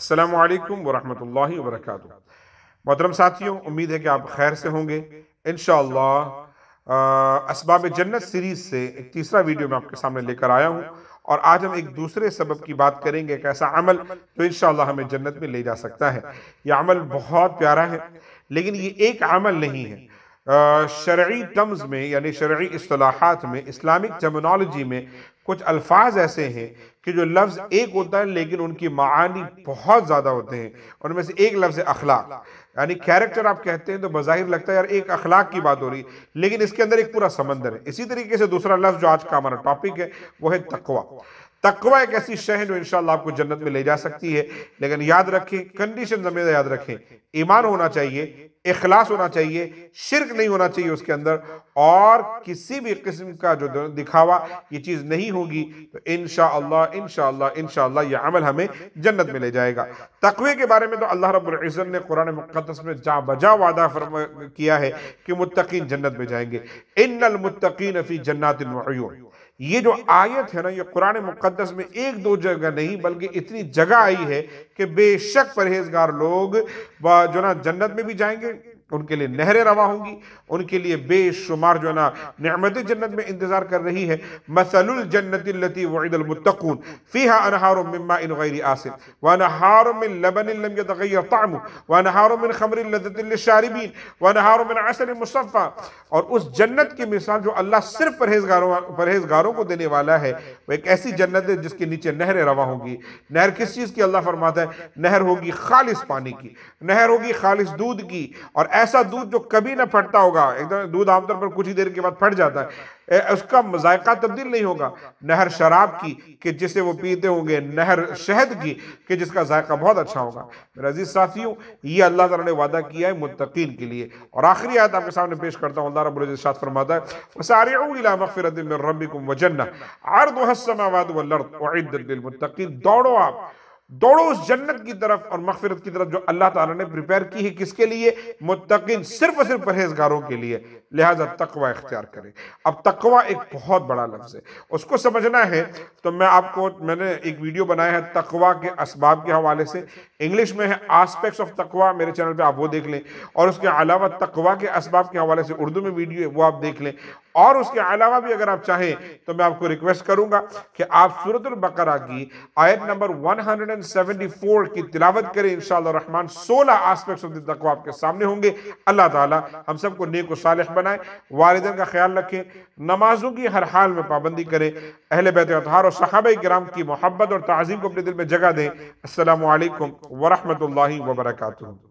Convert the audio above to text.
السلام علیکم ورحمۃ اللہ وبرکاتہ محترم ساتھیوں امید ہے کہ آپ خیر سے ہوں گے انشاءاللہ اسباب جنت سیریز سے ایک تیسرا ویڈیو میں آپ کے سامنے لے کر آیا ہوں اور آج ہم ایک دوسرے سبب کی بات کریں گے ایک ایسا عمل تو انشاءاللہ ہمیں جنت میں لے جا سکتا ہے یہ عمل بہت پیارا ہے لیکن یہ ایک عمل نہیں ہے شرعی طمز میں یعنی شرعی اصطلاحات میں اسلامک جمنالوجی میں کچھ الفاظ ایسے ہیں کہ جو لفظ ایک ہوتا ہے لیکن ان کی معانی بہت زیادہ ہوتے ہیں ان میں سے ایک لفظ ہے اخلاق یعنی کیریکٹر آپ کہتے ہیں تو بظاہر لگتا ہے یار ایک اخلاق کی بات ہو رہی لیکن اس کے اندر ایک پورا سمندر ہے اسی طریقے سے دوسرا لفظ جو آج کا ہمارا ٹاپک ہے وہ ہے تقوی تقوی ایک ایسی شے ہے جو انشاءاللہ آپ کو جنت میں لے جا سکتی ہے لیکن یاد رکھیں کنڈیشن زمین یاد رکھیں ایمان ہونا چاہیے اخلاص ہونا چاہیے شرک نہیں ہونا چاہیے اس کے اندر اور کسی بھی قسم کا جو دکھاوا یہ چیز نہیں ہوگی تو انشاءاللہ انشاءاللہ انشاءاللہ یہ عمل ہمیں جنت میں لے جائے گا تقوی کے بارے میں تو اللہ رب العظم نے قرآن مقدس میں جا بجا وعدہ کیا ہے کہ متقین جنت میں جائیں گے ان المتقینت یہ جو آیت ہے نا یہ قرآن مقدس میں ایک دو جگہ نہیں بلکہ اتنی جگہ آئی ہے کہ بے شک پرہیزگار لوگ جو نا جنت میں بھی جائیں گے ان کے لیے نہریں روا ہوں گی ان کے لیے بے شمار جو نا نعمت جنت میں انتظار کر رہی ہے مثل الجنت فیحٰ انہار لبن لم انہار وبن و من خمر شاربین و نحار من عسل مصطفیٰ اور اس جنت کی مثال جو اللہ صرف پرہیزگاروں پرہیزگاروں کو دینے والا ہے وہ ایک ایسی جنت ہے جس کے نیچے نہریں روا ہوں گی نہر کس چیز کی اللہ فرماتا ہے نہر ہوگی خالص پانی کی نہر ہوگی خالص دودھ کی اور ایسا دودھ جو کبھی نہ پھٹتا ہوگا دودھ عام طور پر کچھ ہی دیر کے بعد پھٹ جاتا ہے اس کا مزائقہ تبدیل نہیں ہوگا نہر شراب کی کہ جسے وہ پیتے ہوں گے نہر شہد کی کہ جس کا ذائقہ بہت اچھا ہوگا میرے عزیز ساتھیوں یہ اللہ تعالیٰ نے وعدہ کیا ہے متقین کے لیے اور آخری آیت آپ کے سامنے پیش کرتا ہوں اللہ رب العزیز شاہد فرماتا ہے وَسَارِعُوا لِلَا مَغْفِرَدِ مِن رَبِّكُمْ وَجَنَّةِ عَرْضُ هَسَّمَا وَادُ وَالْلَرْضُ وَعِدَّ دوڑو آپ دوڑو اس جنت کی طرف اور مغفرت کی طرف جو اللہ تعالیٰ نے پریپیئر کی ہے کس کے لیے متقین صرف اور صرف پرہیزگاروں کے لیے لہٰذا تقوی اختیار کریں اب تقوی ایک بہت بڑا لفظ ہے اس کو سمجھنا ہے تو میں آپ کو میں نے ایک ویڈیو بنایا ہے تقوی کے اسباب کے حوالے سے انگلش میں ہے آسپیکٹس آف تقوی میرے چینل پہ آپ وہ دیکھ لیں اور اس کے علاوہ تقوی کے اسباب کے حوالے سے اردو میں ویڈیو ہے وہ آپ دیکھ لیں اور اس کے علاوہ بھی اگر آپ چاہیں تو میں آپ کو ریکویسٹ کروں گا کہ آپ سورت البقرہ کی آیت نمبر 174 کی تلاوت کریں انشاءاللہ الرحمن سولہ آسپیکٹس تک سب آپ کے سامنے ہوں گے اللہ تعالی ہم سب کو نیک و صالح بنائیں والدین کا خیال رکھیں نمازوں کی ہر حال میں پابندی کریں اہل بیت اطحار اور صحابہ اکرام کی محبت اور تعظیم کو اپنے دل میں جگہ دیں السلام علیکم ورحمۃ اللہ وبرکاتہ